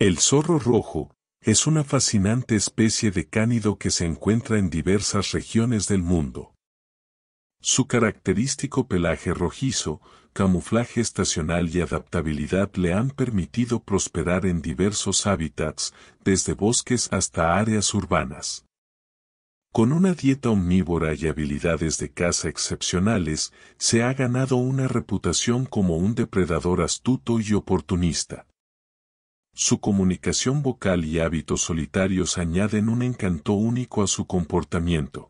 El zorro rojo es una fascinante especie de cánido que se encuentra en diversas regiones del mundo. Su característico pelaje rojizo, camuflaje estacional y adaptabilidad le han permitido prosperar en diversos hábitats, desde bosques hasta áreas urbanas. Con una dieta omnívora y habilidades de caza excepcionales, se ha ganado una reputación como un depredador astuto y oportunista. Su comunicación vocal y hábitos solitarios añaden un encanto único a su comportamiento.